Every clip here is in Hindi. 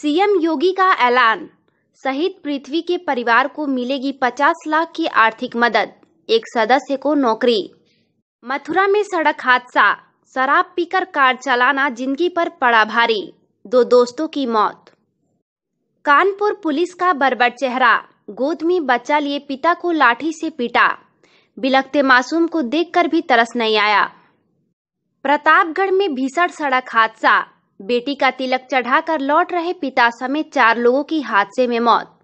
सीएम योगी का ऐलान शहीद पृथ्वी के परिवार को मिलेगी 50 लाख की आर्थिक मदद एक सदस्य को नौकरी मथुरा में सड़क हादसा शराब पीकर कार चलाना जिंदगी पर पड़ा भारी दो दोस्तों की मौत कानपुर पुलिस का बर्बर चेहरा गोद में बच्चा लिए पिता को लाठी से पीटा बिलखते मासूम को देखकर भी तरस नहीं आया प्रतापगढ़ में भीषण सड़क हादसा बेटी का तिलक चढ़ाकर लौट रहे पिता समेत चार लोगों की हादसे में मौत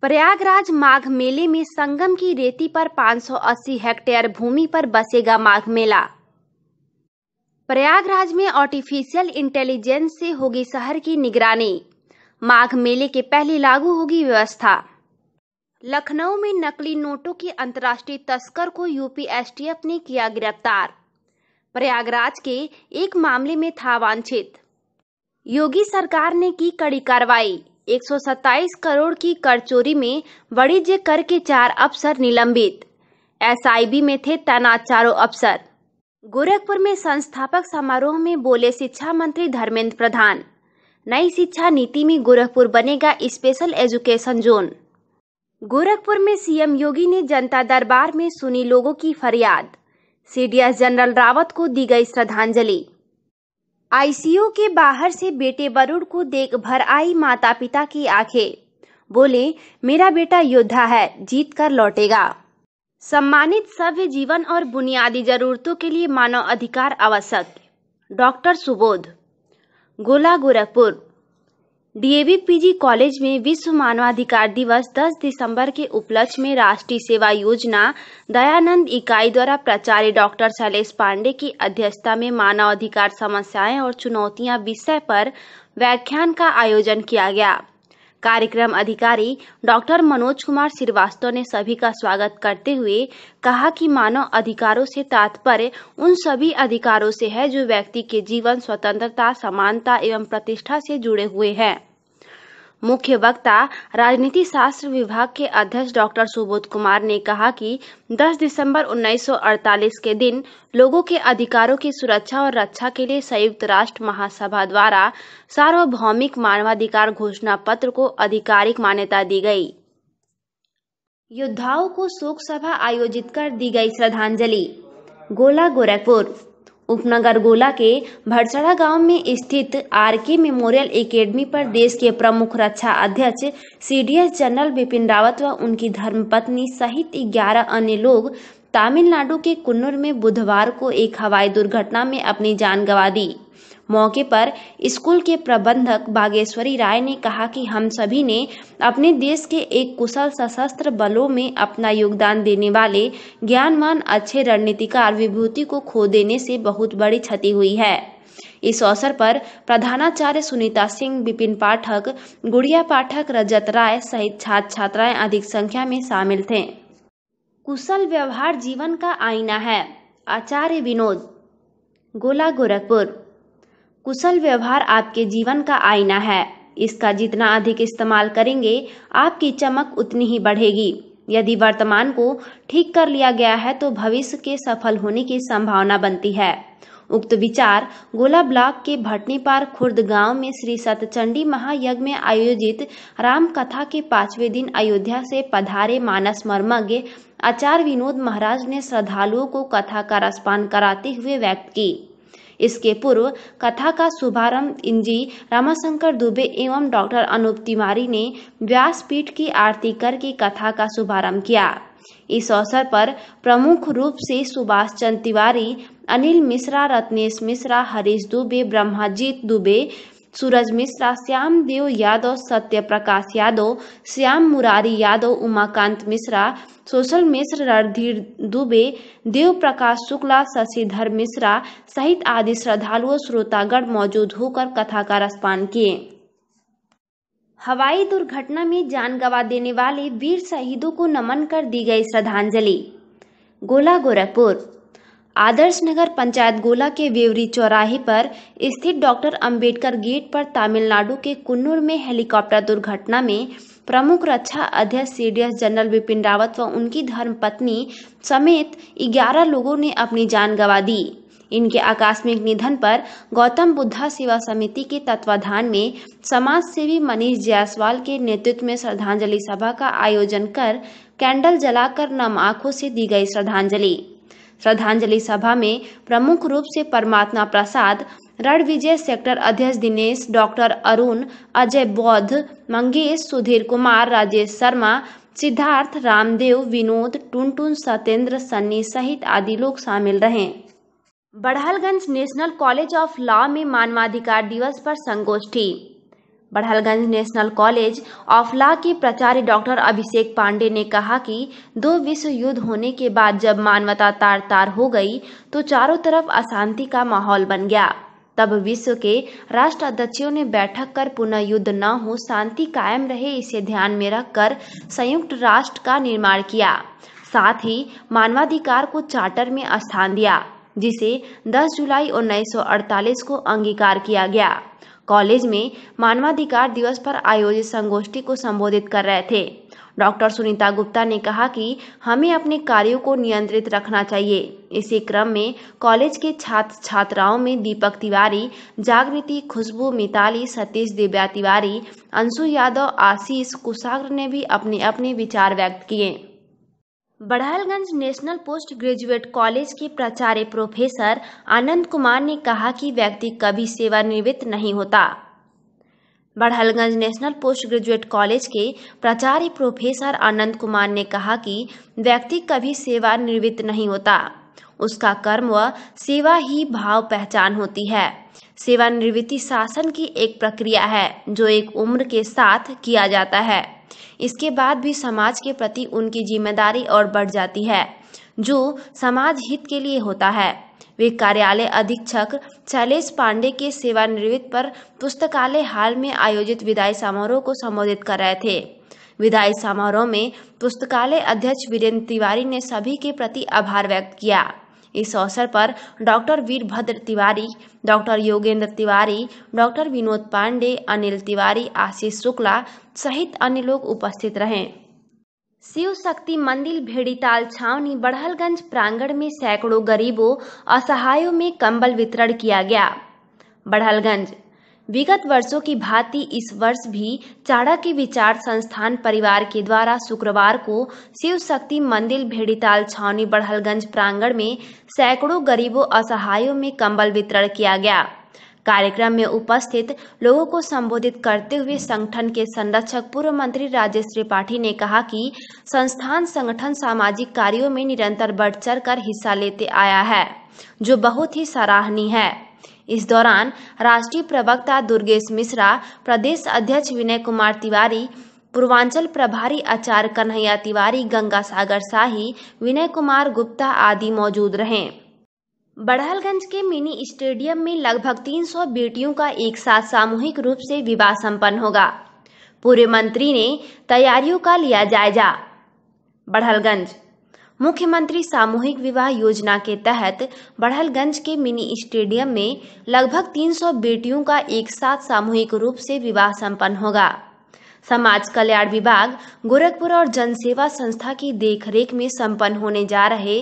प्रयागराज माघ मेले में संगम की रेती पर 580 हेक्टेयर भूमि पर बसेगा माघ मेला प्रयागराज में आर्टिफिशियल इंटेलिजेंस से होगी शहर की निगरानी माघ मेले के पहले लागू होगी व्यवस्था लखनऊ में नकली नोटों के अंतर्राष्ट्रीय तस्कर को यूपीएसटीएफ ने किया गिरफ्तार प्रयागराज के एक मामले में था वांछित योगी सरकार ने की कड़ी कार्रवाई 127 करोड़ की कर चोरी में वाणिज्य कर के चार अफसर निलंबित एसआईबी में थे तैनात चारों अफसर गोरखपुर में संस्थापक समारोह में बोले शिक्षा मंत्री धर्मेंद्र प्रधान नई शिक्षा नीति में गोरखपुर बनेगा स्पेशल एजुकेशन जोन गोरखपुर में सीएम योगी ने जनता दरबार में सुनी लोगों की फरियाद सीडीएस जनरल रावत को दी गई श्रद्धांजलि आईसीयू के बाहर से बेटे वरुण को देख भर आई माता पिता की आंखें बोले मेरा बेटा योद्धा है जीत कर लौटेगा सम्मानित सभ्य जीवन और बुनियादी जरूरतों के लिए मानव अधिकार आवश्यक डॉक्टर सुबोध गोला गोरखपुर डीएवी पीजी कॉलेज में विश्व मानवाधिकार दिवस 10 दिसंबर के उपलक्ष्य में राष्ट्रीय सेवा योजना दयानंद इकाई द्वारा प्राचार्य डॉक्टर शैलेश पांडे की अध्यक्षता में मानव अधिकार समस्याएं और चुनौतियां विषय पर व्याख्यान का आयोजन किया गया कार्यक्रम अधिकारी डॉक्टर मनोज कुमार श्रीवास्तव ने सभी का स्वागत करते हुए कहा कि मानव अधिकारों से तात्पर्य उन सभी अधिकारों से है जो व्यक्ति के जीवन स्वतंत्रता समानता एवं प्रतिष्ठा से जुड़े हुए हैं मुख्य वक्ता राजनीति शास्त्र विभाग के अध्यक्ष डॉक्टर सुबोध कुमार ने कहा कि 10 दिसंबर 1948 के दिन लोगों के अधिकारों की सुरक्षा और रक्षा के लिए संयुक्त राष्ट्र महासभा द्वारा सार्वभौमिक मानवाधिकार घोषणा पत्र को आधिकारिक मान्यता दी गई योद्धाओं को शोक सभा आयोजित कर दी गई श्रद्धांजलि गोला गोरखपुर उपनगर गोला के भरसड़ा गांव में स्थित आरके मेमोरियल एकेडमी पर देश के प्रमुख रक्षा अध्यक्ष सीडीएस जनरल बिपिन रावत व उनकी धर्मपत्नी सहित 11 अन्य लोग तमिलनाडु के कुन्नूर में बुधवार को एक हवाई दुर्घटना में अपनी जान गंवा दी मौके पर स्कूल के प्रबंधक बागेश्वरी राय ने कहा कि हम सभी ने अपने देश के एक कुशल सशस्त्र बलों में अपना योगदान देने वाले ज्ञानवान अच्छे रणनीतिकार विभूति को खो देने से बहुत बड़ी क्षति हुई है इस अवसर पर प्रधानाचार्य सुनीता सिंह विपिन पाठक गुड़िया पाठक रजत राय सहित छात्र छात्राएं अधिक संख्या में शामिल थे कुशल व्यवहार जीवन का आईना है आचार्य विनोद गोला गोरखपुर कुशल व्यवहार आपके जीवन का आईना है इसका जितना अधिक इस्तेमाल करेंगे आपकी चमक उतनी ही बढ़ेगी यदि वर्तमान को ठीक कर लिया गया है तो भविष्य के सफल होने की संभावना बनती है उक्त विचार गोला ब्लॉक के भटनीपार खुर्द गांव में श्री सतचंडी महायज्ञ में आयोजित राम कथा के पांचवें दिन अयोध्या से पधारे मानस मर्मज्ञ आचार्य विनोद महाराज ने श्रद्धालुओं को कथा का रसपान कराते हुए व्यक्त की इसके पूर्व कथा का शुभारंभ इंजी रामाशंकर दुबे एवं डॉक्टर अनूप तिवारी ने व्यासपीठ की आरती करके कथा का शुभारंभ किया इस अवसर पर प्रमुख रूप से सुभाष चंद तिवारी अनिल मिश्रा रत्नेश मिश्रा हरीश दुबे ब्रह्माजीत दुबे सूरज मिश्रा श्याम देव यादव सत्य प्रकाश यादव श्याम मुरारी यादव उमाकांत मिश्रा सोशल मिश्र रणधीर दुबे देव प्रकाश शुक्ला शशिधर मिश्रा सहित आदि श्रद्धालुओं श्रोतागण मौजूद होकर कथा का रसपान किए हवाई दुर्घटना में जान गवा देने वाले वीर शहीदों को नमन कर दी गई श्रद्धांजलि गोला गोरखपुर आदर्श नगर पंचायत गोला के वेवरी चौराहे पर स्थित डॉक्टर अंबेडकर गेट पर तमिलनाडु के कुन्नूर में हेलीकॉप्टर दुर्घटना में प्रमुख रक्षा अध्यक्ष सीडीएस जनरल बिपिन रावत व उनकी धर्मपत्नी समेत 11 लोगों ने अपनी जान गंवा दी इनके आकस्मिक निधन पर गौतम बुद्धा सेवा समिति के तत्वाधान में समाज सेवी मनीष जायसवाल के नेतृत्व में श्रद्धांजलि सभा का आयोजन कर कैंडल जलाकर नम आंखों से दी गई श्रद्धांजलि श्रद्धांजलि सभा में प्रमुख रूप से परमात्मा प्रसाद रणविजय सेक्टर अध्यक्ष दिनेश डॉक्टर अरुण अजय बौद्ध मंगेश सुधीर कुमार राजेश शर्मा सिद्धार्थ रामदेव विनोद टुनटुन सत्येंद्र सन्नी सहित आदि लोग शामिल रहे Barhalganj national college of law में मानवाधिकार दिवस पर संगोष्ठी Barhalganj national college of law के प्राचार्य डॉक्टर अभिषेक पांडे ने कहा कि दो विश्व युद्ध होने के बाद जब मानवता तार तार हो गई तो चारों तरफ अशांति का माहौल बन गया तब विश्व के राष्ट्र अध्यक्षों ने बैठक कर पुनः युद्ध न हो शांति कायम रहे इसे ध्यान में रखकर संयुक्त राष्ट्र का निर्माण किया साथ ही मानवाधिकार को चार्टर में स्थान दिया जिसे 10 जुलाई 1948 को अंगीकार किया गया कॉलेज में मानवाधिकार दिवस पर आयोजित संगोष्ठी को संबोधित कर रहे थे डॉक्टर सुनीता गुप्ता ने कहा कि हमें अपने कार्यों को नियंत्रित रखना चाहिए इसी क्रम में कॉलेज के छात्र छात्राओं में दीपक तिवारी जागृति खुशबू मिताली सतीश दिव्या तिवारी अंशु यादव आशीष कुशाग्र ने भी अपने अपने विचार व्यक्त किए Barhalganj national post graduate college के प्राचार्य प्रोफेसर आनंद कुमार ने कहा कि व्यक्ति कभी सेवानिवृत्त नहीं होता Barhalganj national post graduate college के प्राचार्य प्रोफेसर आनंद कुमार ने कहा कि व्यक्ति कभी सेवानिवृत्त नहीं होता उसका कर्म व सेवा ही भाव पहचान होती है सेवानिवृत्ति शासन की एक प्रक्रिया है जो एक उम्र के साथ किया जाता है इसके बाद भी समाज के प्रति उनकी जिम्मेदारी और बढ़ जाती है जो समाज हित के लिए होता है वे कार्यालय अधीक्षक शैलेश पांडे के सेवानिवृत्त पर पुस्तकालय हाल में आयोजित विदाई समारोह को संबोधित कर रहे थे विदाई समारोह में पुस्तकालय अध्यक्ष वीरेंद्र तिवारी ने सभी के प्रति आभार व्यक्त किया इस अवसर पर doctor Virbhadra Tiwari doctor Yogendra Tiwari doctor Vinod Pandey Anil Tiwari Ashish Shukla सहित अन्य लोग उपस्थित रहे शिव शक्ति मंदिर भेड़ीताल छावनी बढ़लगंज प्रांगण में सैकड़ों गरीबों असहायों में कंबल वितरण किया गया बढ़लगंज विगत वर्षों की भांति इस वर्ष भी चाड़ा के विचार संस्थान परिवार के द्वारा शुक्रवार को शिव शक्ति मंदिर भेड़ीताल छावनी बढ़लगंज प्रांगण में सैकड़ों गरीबों असहायों में कंबल वितरण किया गया कार्यक्रम में उपस्थित लोगों को संबोधित करते हुए संगठन के संरक्षक पूर्व मंत्री राजेश त्रिपाठी ने कहा कि संस्थान संगठन सामाजिक कार्यों में निरंतर बढ़ चढ़ कर हिस्सा लेते आया है जो बहुत ही सराहनीय है इस दौरान राष्ट्रीय प्रवक्ता दुर्गेश मिश्रा प्रदेश अध्यक्ष विनय कुमार तिवारी पूर्वांचल प्रभारी आचार्य कन्हैया तिवारी गंगा सागर शाही विनय कुमार गुप्ता आदि मौजूद रहे बड़हलगंज के मिनी स्टेडियम में लगभग 300 बेटियों का एक साथ सामूहिक रूप से विवाह संपन्न होगा पूरे मंत्री ने तैयारियों का लिया जायजा बड़हलगंज मुख्यमंत्री सामूहिक विवाह योजना के तहत बढ़लगंज के मिनी स्टेडियम में लगभग 300 बेटियों का एक साथ सामूहिक रूप से विवाह संपन्न होगा समाज कल्याण विभाग गोरखपुर और जनसेवा संस्था की देखरेख में संपन्न होने जा रहे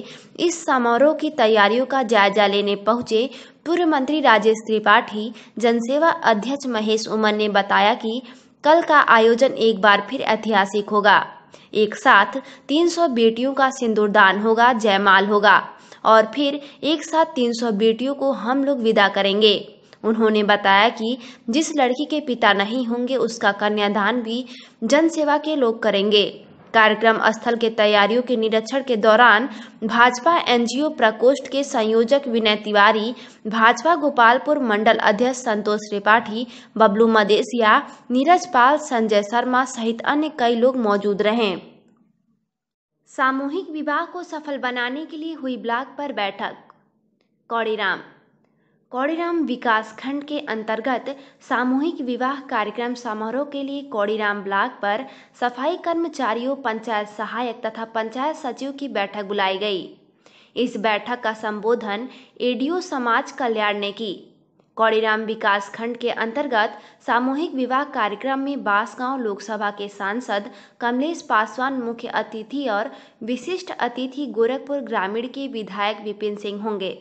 इस समारोह की तैयारियों का जायजा लेने पहुंचे पूर्व मंत्री राजेश त्रिपाठी जनसेवा अध्यक्ष महेश उमर ने बताया कि कल का आयोजन एक बार फिर ऐतिहासिक होगा एक साथ 300 बेटियों का सिंदूरदान होगा जयमाल होगा और फिर एक साथ 300 बेटियों को हम लोग विदा करेंगे उन्होंने बताया कि जिस लड़की के पिता नहीं होंगे उसका कन्यादान भी जनसेवा के लोग करेंगे कार्यक्रम स्थल के तैयारियों के निरीक्षण के दौरान भाजपा एनजीओ प्रकोष्ठ के संयोजक विनय तिवारी भाजपा गोपालपुर मंडल अध्यक्ष संतोष त्रिपाठी बबलू मदेसिया नीरज पाल संजय शर्मा सहित अन्य कई लोग मौजूद रहे सामूहिक विवाह को सफल बनाने के लिए हुई ब्लॉक पर बैठक कौड़ीराम कौड़ीराम विकास खंड के अंतर्गत सामूहिक विवाह कार्यक्रम समारोह के लिए कौड़ीराम ब्लॉक पर सफाई कर्मचारियों पंचायत सहायक तथा पंचायत सचिव की बैठक बुलाई गई इस बैठक का संबोधन एडीओ समाज कल्याण ने की कौड़ीराम विकास खंड के अंतर्गत सामूहिक विवाह कार्यक्रम में बांसगांव लोकसभा के सांसद कमलेश पासवान मुख्य अतिथि और विशिष्ट अतिथि गोरखपुर ग्रामीण के विधायक विपिन सिंह होंगे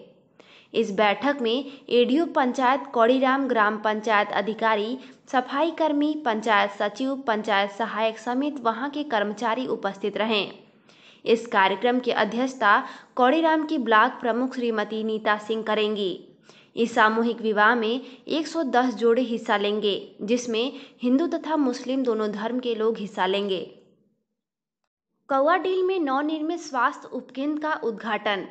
इस बैठक में एडीयू पंचायत कौड़ीराम ग्राम पंचायत अधिकारी सफाई कर्मी पंचायत सचिव पंचायत सहायक समेत वहां के कर्मचारी उपस्थित रहे इस कार्यक्रम की अध्यक्षता कौड़ीराम की ब्लॉक प्रमुख श्रीमती नीता सिंह करेंगी इस सामूहिक विवाह में 110 जोड़े हिस्सा लेंगे जिसमें हिंदू तथा मुस्लिम दोनों धर्म के लोग हिस्सा लेंगे कौआडील में नवनिर्मित स्वास्थ्य उपकेंद्र का उद्घाटन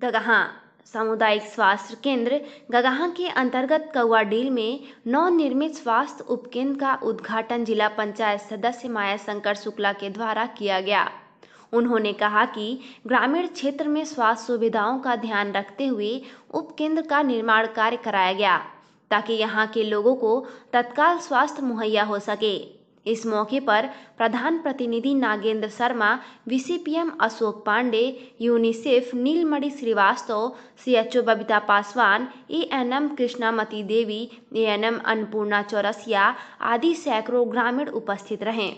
दगहा सामुदायिक स्वास्थ्य केंद्र गगाहा के अंतर्गत कौआडील में नवनिर्मित स्वास्थ्य उपकेंद्र का उद्घाटन जिला पंचायत सदस्य माया शंकर शुक्ला के द्वारा किया गया उन्होंने कहा कि ग्रामीण क्षेत्र में स्वास्थ्य सुविधाओं का ध्यान रखते हुए उपकेंद्र का निर्माण कार्य कराया गया ताकि यहाँ के लोगों को तत्काल स्वास्थ्य मुहैया हो सके इस मौके पर प्रधान प्रतिनिधि Nagendra Sharma VCPM Ashok Pandey UNICEF Neelmani Srivastava CHO Babita Paswan ANM Krishnamati Devi ANM Annapurna Chaurasia आदि सैकड़ों ग्रामीण उपस्थित रहे